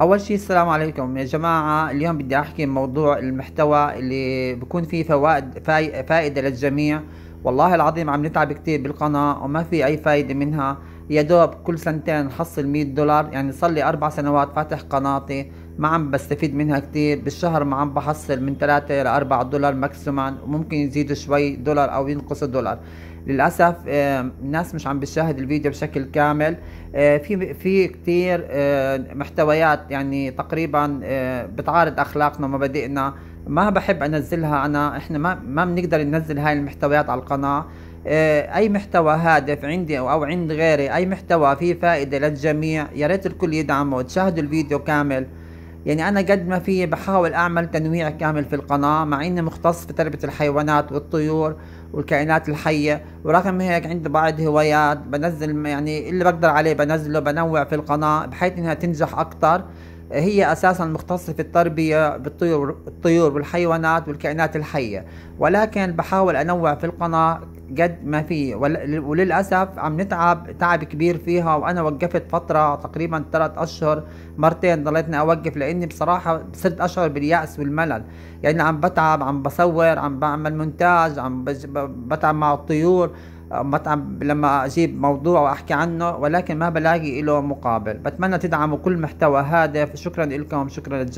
اول شيء السلام عليكم يا جماعه اليوم بدي احكي موضوع المحتوى اللي بكون فيه فوائد فائده للجميع والله العظيم عم نتعب كتير بالقناه وما في اي فائده منها يا دوب كل سنتين نحصل 100 دولار يعني صلي اربع سنوات فاتح قناتي ما عم بستفيد منها كتير بالشهر ما عم بحصل من 3 إلى 4 دولار ماكسيموم وممكن يزيدوا شوي دولار او ينقصوا دولار للاسف آه، الناس مش عم بتشاهد الفيديو بشكل كامل آه، في في كثير آه، محتويات يعني تقريبا بتعارض اخلاقنا ومبادئنا ما بحب انزلها انا احنا ما ما بنقدر ننزل هاي المحتويات على القناه اي محتوى هادف عندي او عند غيري اي محتوى فيه فائده للجميع يا ريت الكل يدعمه وتشاهدوا الفيديو كامل يعني أنا قد ما في بحاول أعمل تنويع كامل في القناة مع إني مختص في تربية الحيوانات والطيور والكائنات الحية ورغم هيك عندي بعض هوايات بنزل يعني اللي بقدر عليه بنزله بنوع في القناة بحيث إنها تنجح أكتر هي اساسا مختصه في التربيه بالطيور الطيور والحيوانات والكائنات الحيه ولكن بحاول انوع في القناه قد ما في وللاسف عم نتعب تعب كبير فيها وانا وقفت فتره تقريبا ثلاث اشهر مرتين ضليتني اوقف لاني بصراحه صرت اشعر بالياس والملل يعني عم بتعب عم بصور عم بعمل مونتاج عم بتعب مع الطيور مطعم لما اجيب موضوع واحكي عنه ولكن ما بلاقي له مقابل بتمنى تدعموا كل محتوى هادف شكرا لكم شكرا للجميع